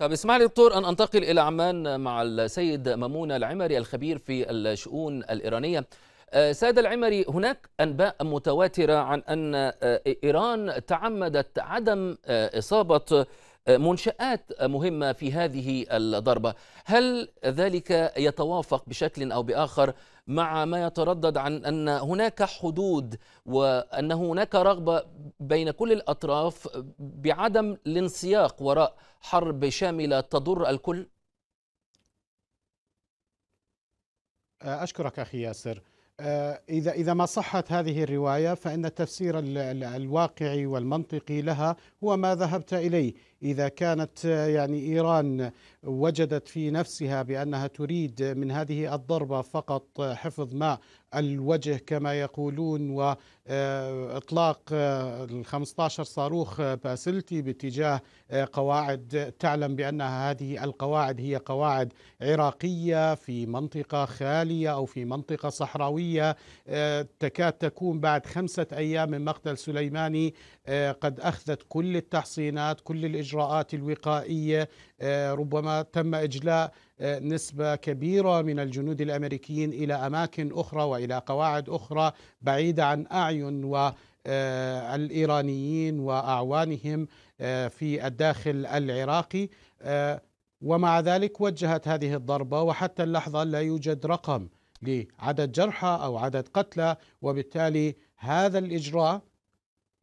طب اسمح لي دكتور ان انتقل الى عمان مع السيد مامون العمري الخبير في الشؤون الايرانيه. آه، سيد العمري هناك انباء متواتره عن ان آه، ايران تعمدت عدم آه، اصابه منشآت مهمة في هذه الضربة هل ذلك يتوافق بشكل أو بآخر مع ما يتردد عن ان هناك حدود وان هناك رغبه بين كل الاطراف بعدم الانسياق وراء حرب شامله تضر الكل؟ اشكرك اخي ياسر. آه، إذا إذا ما صحت هذه الرواية فإن التفسير الواقعي والمنطقي لها هو ما ذهبت إليه إذا كانت آه، يعني إيران وجدت في نفسها بأنها تريد من هذه الضربة فقط آه، حفظ ماء الوجه كما يقولون وإطلاق ال 15 صاروخ باسلتي باتجاه قواعد تعلم بأنها هذه القواعد هي قواعد عراقية في منطقة خالية أو في منطقة صحراوية الأمريكية آه، تكاد تكون بعد خمسة أيام من مقتل سليماني آه، قد أخذت كل التحصينات كل الإجراءات الوقائية آه، ربما تم إجلاء نسبة كبيرة من الجنود الأمريكيين إلى أماكن أخرى وإلى قواعد أخرى بعيدة عن أعين و الايرانيين واعوانهم في الداخل العراقي ومع ذلك وجهت هذه الضربه وحتى اللحظه لا يوجد رقم لعدد جرحى او عدد قتلى وبالتالي هذا الاجراء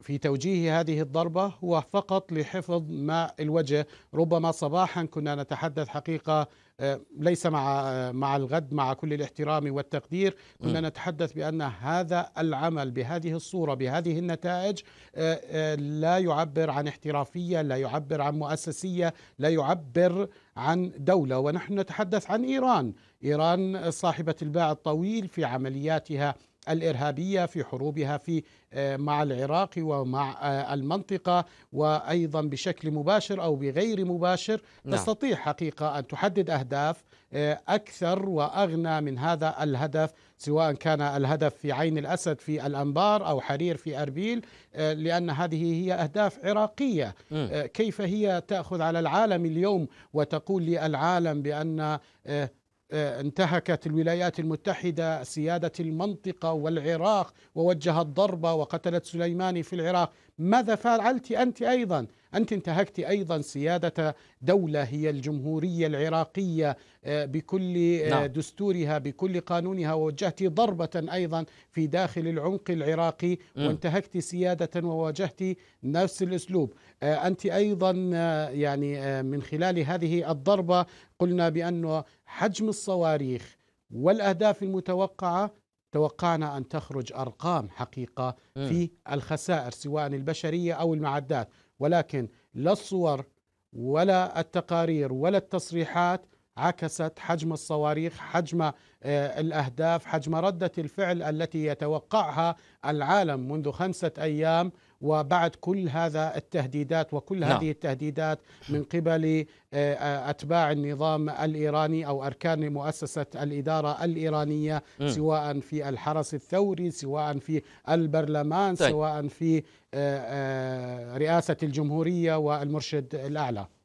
في توجيه هذه الضربة هو فقط لحفظ ماء الوجه ربما صباحا كنا نتحدث حقيقة آه، ليس مع آه، مع الغد مع كل الاحترام والتقدير كنا نتحدث بأن هذا العمل بهذه الصورة بهذه النتائج آه، لا يعبر عن احترافية لا يعبر عن مؤسسية لا يعبر عن دولة ونحن نتحدث عن إيران إيران صاحبة الباع الطويل في عملياتها الإرهابية في حروبها في آه، مع العراق ومع آه، المنطقة وأيضا بشكل مباشر أو بغير مباشر نعم. تستطيع حقيقة أن تحدد أهداف آه، أكثر وأغنى من هذا الهدف سواء كان الهدف في عين الأسد في الأنبار أو حرير في أربيل لأن هذه هي أهداف عراقية كيف هي تأخذ على العالم اليوم وتقول للعالم بأن آه، انتهكت الولايات المتحدة سيادة المنطقة والعراق ووجهت ضربة وقتلت سليماني في العراق ماذا فعلت أنت أيضا أنت انتهكت أيضا سيادة دولة هي الجمهورية العراقية آه، بكل آه، نعم. دستورها بكل قانونها ووجهت ضربة أيضا في داخل العمق العراقي وانتهكت سيادة وواجهت نفس الأسلوب آه، أنت أيضا يعني من خلال هذه الضربة قلنا بأن حجم الصواريخ والأهداف المتوقعة توقعنا ان تخرج ارقام حقيقه في الخسائر سواء البشريه او المعدات ولكن لا الصور ولا التقارير ولا التصريحات عكست حجم الصواريخ حجم آه، الأهداف حجم ردة الفعل التي يتوقعها العالم منذ خمسة أيام وبعد كل هذا التهديدات وكل نعم. هذه التهديدات من قبل آه، آه، أتباع النظام الإيراني أو أركان مؤسسة الإدارة الإيرانية م. سواء في الحرس الثوري سواء في البرلمان طيب. سواء في رئاسة الجمهورية والمرشد الأعلى